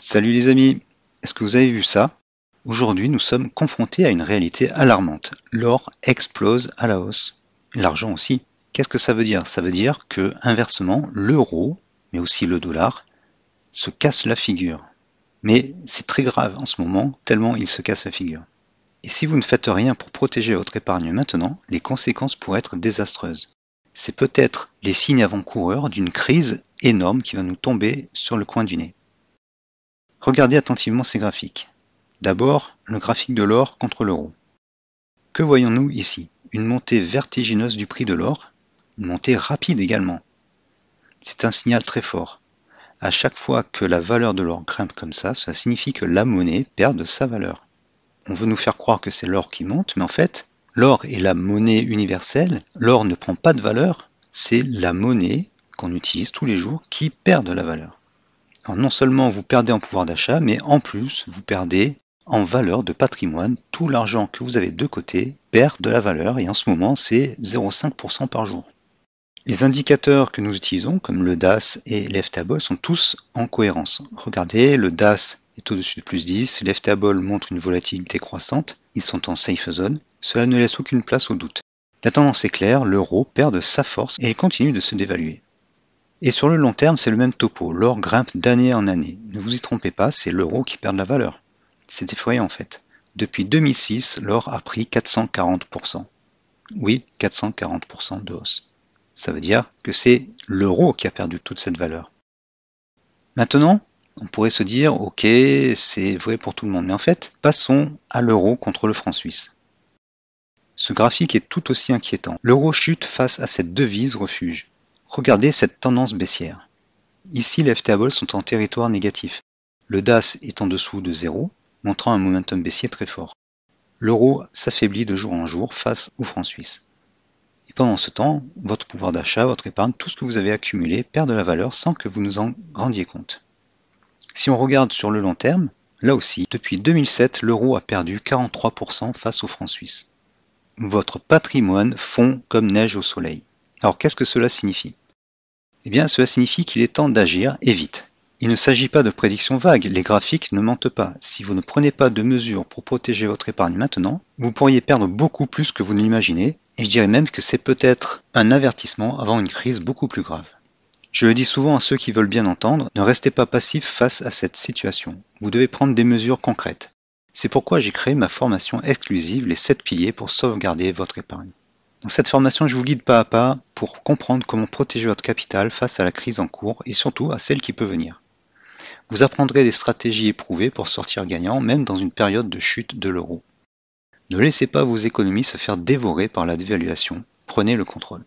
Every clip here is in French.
Salut les amis, est-ce que vous avez vu ça Aujourd'hui nous sommes confrontés à une réalité alarmante. L'or explose à la hausse. L'argent aussi. Qu'est-ce que ça veut dire Ça veut dire que, inversement, l'euro, mais aussi le dollar, se casse la figure. Mais c'est très grave en ce moment, tellement il se casse la figure. Et si vous ne faites rien pour protéger votre épargne maintenant, les conséquences pourraient être désastreuses. C'est peut-être les signes avant-coureurs d'une crise énorme qui va nous tomber sur le coin du nez. Regardez attentivement ces graphiques. D'abord, le graphique de l'or contre l'euro. Que voyons-nous ici Une montée vertigineuse du prix de l'or, une montée rapide également. C'est un signal très fort. À chaque fois que la valeur de l'or grimpe comme ça, cela signifie que la monnaie perd de sa valeur. On veut nous faire croire que c'est l'or qui monte, mais en fait, l'or est la monnaie universelle, l'or ne prend pas de valeur, c'est la monnaie qu'on utilise tous les jours qui perd de la valeur non seulement vous perdez en pouvoir d'achat, mais en plus vous perdez en valeur de patrimoine. Tout l'argent que vous avez de côté perd de la valeur et en ce moment c'est 0,5% par jour. Les indicateurs que nous utilisons, comme le DAS et l'EFTable, sont tous en cohérence. Regardez, le DAS est au-dessus de plus 10, l'EFTable montre une volatilité croissante, ils sont en safe zone, cela ne laisse aucune place au doute. La tendance est claire, l'euro perd de sa force et il continue de se dévaluer. Et sur le long terme, c'est le même topo. L'or grimpe d'année en année. Ne vous y trompez pas, c'est l'euro qui perd de la valeur. C'est effrayant en fait. Depuis 2006, l'or a pris 440%. Oui, 440% de hausse. Ça veut dire que c'est l'euro qui a perdu toute cette valeur. Maintenant, on pourrait se dire, ok, c'est vrai pour tout le monde, mais en fait, passons à l'euro contre le franc suisse. Ce graphique est tout aussi inquiétant. L'euro chute face à cette devise refuge. Regardez cette tendance baissière. Ici, les FTA tables sont en territoire négatif. Le DAS est en dessous de 0, montrant un momentum baissier très fort. L'euro s'affaiblit de jour en jour face au franc suisse. Et pendant ce temps, votre pouvoir d'achat, votre épargne, tout ce que vous avez accumulé perd de la valeur sans que vous nous en rendiez compte. Si on regarde sur le long terme, là aussi, depuis 2007, l'euro a perdu 43% face au franc suisse. Votre patrimoine fond comme neige au soleil. Alors qu'est-ce que cela signifie Eh bien cela signifie qu'il est temps d'agir et vite. Il ne s'agit pas de prédictions vagues, les graphiques ne mentent pas. Si vous ne prenez pas de mesures pour protéger votre épargne maintenant, vous pourriez perdre beaucoup plus que vous ne l'imaginez, et je dirais même que c'est peut-être un avertissement avant une crise beaucoup plus grave. Je le dis souvent à ceux qui veulent bien entendre, ne restez pas passifs face à cette situation. Vous devez prendre des mesures concrètes. C'est pourquoi j'ai créé ma formation exclusive Les 7 piliers pour sauvegarder votre épargne. Dans cette formation, je vous guide pas à pas pour comprendre comment protéger votre capital face à la crise en cours et surtout à celle qui peut venir. Vous apprendrez des stratégies éprouvées pour sortir gagnant même dans une période de chute de l'euro. Ne laissez pas vos économies se faire dévorer par la dévaluation, prenez le contrôle.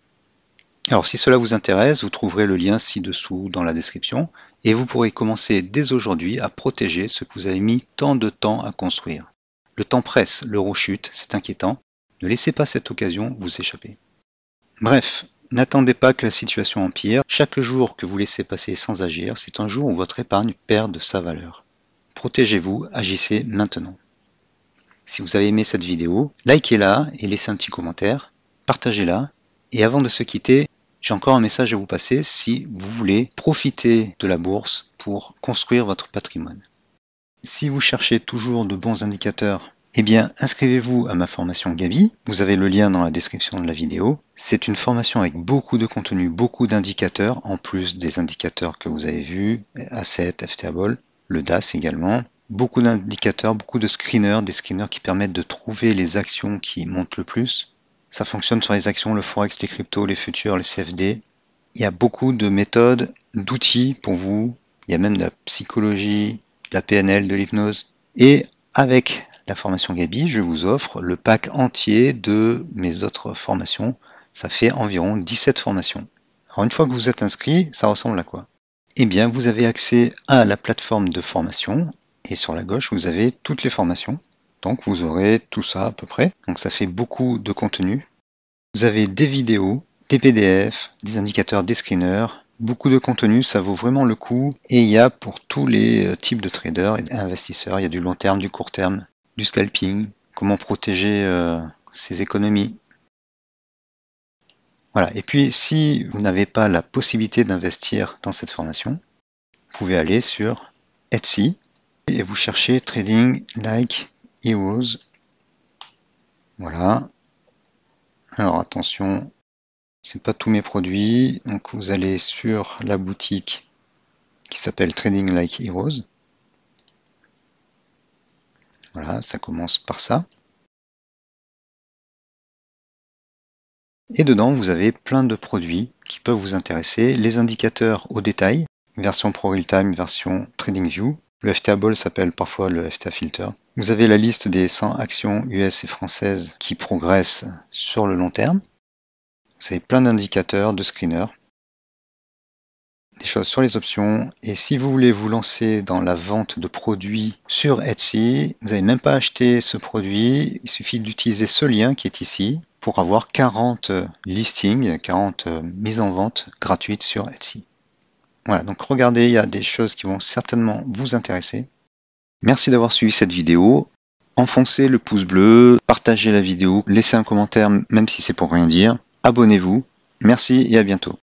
Alors si cela vous intéresse, vous trouverez le lien ci-dessous dans la description et vous pourrez commencer dès aujourd'hui à protéger ce que vous avez mis tant de temps à construire. Le temps presse, l'euro chute, c'est inquiétant, ne laissez pas cette occasion vous échapper. Bref, n'attendez pas que la situation empire. Chaque jour que vous laissez passer sans agir, c'est un jour où votre épargne perd de sa valeur. Protégez-vous, agissez maintenant. Si vous avez aimé cette vidéo, likez-la et laissez un petit commentaire, partagez-la. Et avant de se quitter, j'ai encore un message à vous passer si vous voulez profiter de la bourse pour construire votre patrimoine. Si vous cherchez toujours de bons indicateurs eh bien, inscrivez-vous à ma formation Gabi, vous avez le lien dans la description de la vidéo. C'est une formation avec beaucoup de contenu, beaucoup d'indicateurs, en plus des indicateurs que vous avez vus, A7, FTABOL, le DAS également. Beaucoup d'indicateurs, beaucoup de screeners, des screeners qui permettent de trouver les actions qui montent le plus. Ça fonctionne sur les actions, le forex, les cryptos, les futurs, les CFD. Il y a beaucoup de méthodes, d'outils pour vous. Il y a même de la psychologie, de la PNL, de l'hypnose. Et avec formation Gabi, je vous offre le pack entier de mes autres formations. Ça fait environ 17 formations. Alors une fois que vous êtes inscrit, ça ressemble à quoi Eh bien, vous avez accès à la plateforme de formation et sur la gauche, vous avez toutes les formations. Donc vous aurez tout ça à peu près. Donc ça fait beaucoup de contenu. Vous avez des vidéos, des PDF, des indicateurs, des screeners, beaucoup de contenu, ça vaut vraiment le coup. Et il y a pour tous les euh, types de traders et investisseurs, il y a du long terme, du court terme, du scalping, comment protéger euh, ses économies. Voilà. Et puis, si vous n'avez pas la possibilité d'investir dans cette formation, vous pouvez aller sur Etsy et vous cherchez Trading Like Heroes. Voilà. Alors attention, c'est pas tous mes produits. Donc vous allez sur la boutique qui s'appelle Trading Like Heroes. Voilà, ça commence par ça. Et dedans, vous avez plein de produits qui peuvent vous intéresser. Les indicateurs au détail, version Pro Real Time, version View. Le FTA Ball s'appelle parfois le FTA Filter. Vous avez la liste des 100 actions US et françaises qui progressent sur le long terme. Vous avez plein d'indicateurs, de screeners des choses sur les options. Et si vous voulez vous lancer dans la vente de produits sur Etsy, vous n'avez même pas acheté ce produit, il suffit d'utiliser ce lien qui est ici pour avoir 40 euh, listings, 40 euh, mises en vente gratuites sur Etsy. Voilà, donc regardez, il y a des choses qui vont certainement vous intéresser. Merci d'avoir suivi cette vidéo. Enfoncez le pouce bleu, partagez la vidéo, laissez un commentaire même si c'est pour rien dire. Abonnez-vous. Merci et à bientôt.